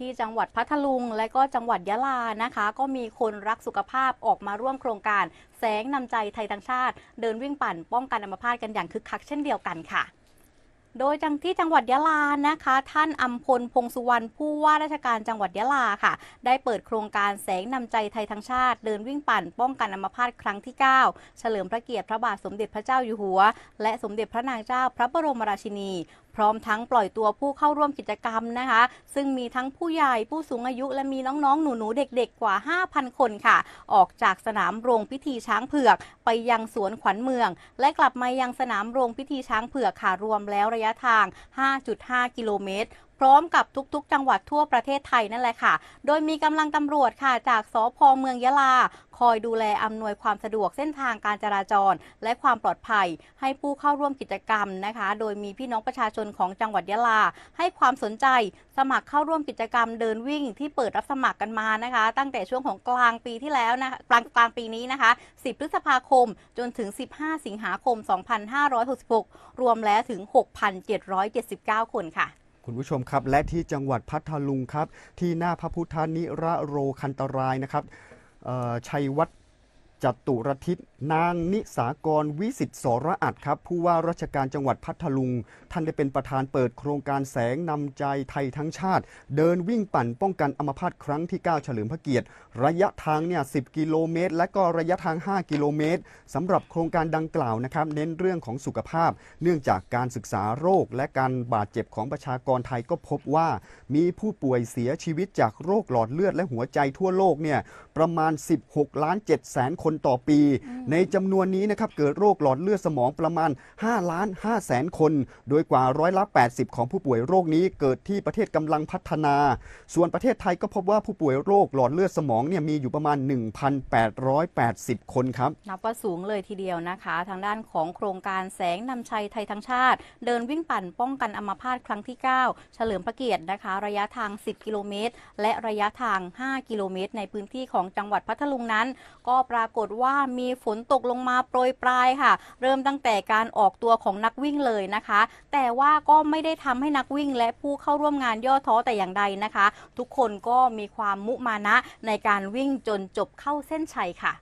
ที่จังหวัดพัทลุงและก็จังหวัดยะลานะคะ ก็มีคนรักสุขภาพออกมาร่วมโครงการ แสงนำใจไทยทั้งชาติ เดินวิ่งปั่น ป้องกันอัมพาตกันอย่างคึกคัก เช่นเดียวกันค่ะ โดยจังที่จังหวัดยะลานะคะ ท่านอัมพลพงสุวรรณผู้ว่าราชการจังหวัดยะลาค่ะ ได้เปิดโครงการแสงนำใจไทยทั้งชาติ เดินวิ่งปั่น ป้องกันอัมพาตครั้งที่9เฉลิมพระเกียรติพระบาทสมเด็จพระเจ้าอยู่หัว และสมเด็จพระนางเจ้าพระบรมราชินีพร้อมทั้งปล่อยตัวผู้เข้าร่วมกิจกรรมนะคะ ซึ่งมีทั้งผู้ใหญ่ ผู้สูงอายุและมีน้อง ๆ หนู ๆ เด็ก ๆกว่า 5,000 คนค่ะ ออกจากสนามโรงพิธีช้างเผือกไปยังสวนขวัญเมือง และกลับมายังสนามโรงพิธีช้างเผือกค่ะ รวมแล้วระยะทาง 5.5 กิโลเมตรพร้อมกับทุกๆ จังหวัดทั่วประเทศไทยนั่นแหละค่ะ โดยมีกำลังตำรวจค่ะจากสพเมืองยะลา คอยดูแลอำนวยความสะดวกเส้นทางการจราจร และความปลอดภัยให้ผู้เข้าร่วมกิจกรรมนะคะ โดยมีพี่น้องประชาชนของจังหวัดยะลา ให้ความสนใจ สมัครเข้าร่วมกิจกรรมเดินวิ่งที่เปิดรับสมัครกันมานะคะ ตั้งแต่ช่วงของกลางปีที่แล้วนะกลางกลางปีนี้นะคะ 10 พฤษภาคม จนถึง 15 สิงหาคม 2566 รวมแล้วถึง 6,779 คนค่ะคุณผู้ชมครับและที่จังหวัดพัทลุงครับ ที่หน้าพระพุทธนิระโรคันตรายนะครับชัยวัฒจตุรทิศนางนิสากรวิสิตสรอัดครับผู้ว่าราชการจังหวัดพัทลุง ท่านได้เป็นประธานเปิดโครงการแสงนำใจไทยทั้งชาติ เดินวิ่งปั่นป้องกันอัมพาตครั้งที่9เฉลิมพระเกียรติ ระยะทางเนี่ยสิกิโลเมตรและก็ระยะทาง 5 กิโลเมตรสำหรับโครงการดังกล่าวนะครับเน้นเรื่องของสุขภาพ เนื่องจากการศึกษาโรคและการบาดเจ็บของประชากรไทยก็พบว่ามีผู้ป่วยเสียชีวิตจากโรคหลอดเลือดและหัวใจทั่วโลกเนี่ยประมาณ 16ล้าน7แสนคนคนต่อปี ในจำนวนนี้นะครับเกิดโรคหลอดเลือดสมองประมาณ 5 ล้าน5แสนคนโดยกว่าร้อยละ80 ของผู้ป่วยโรคนี้ เกิดที่ประเทศกำลังพัฒนา ส่วนประเทศไทยก็พบว่าผู้ป่วยโรคหลอดเลือดสมองเนี่ยมีอยู่ประมาณ 1,880 คนครับนับว่าสูงเลยทีเดียวนะคะ ทางด้านของโครงการแสงนำชัยไทยทั้งชาติ เดินวิ่งปั่นป้องกันอัมพาตครั้งที่ 9 เฉลิมพระเกียรตินะคะระยะทาง 10กิโลเมตรและระยะทาง 5กิโลเมตรในพื้นที่ของจังหวัดพัทลุงนั้น ก็ปรากฏฏว่ามีฝนตกลงมาโปรยปลายค่ะ เริ่มตั้งแต่การออกตัวของนักวิ่งเลยนะคะ แต่ว่าก็ไม่ได้ทำให้นักวิ่งและผู้เข้าร่วมงานย่อท้อแต่อย่างใดนะคะ ทุกคนก็มีความมุมานะในการวิ่งจนจบเข้าเส้นชัยค่ะ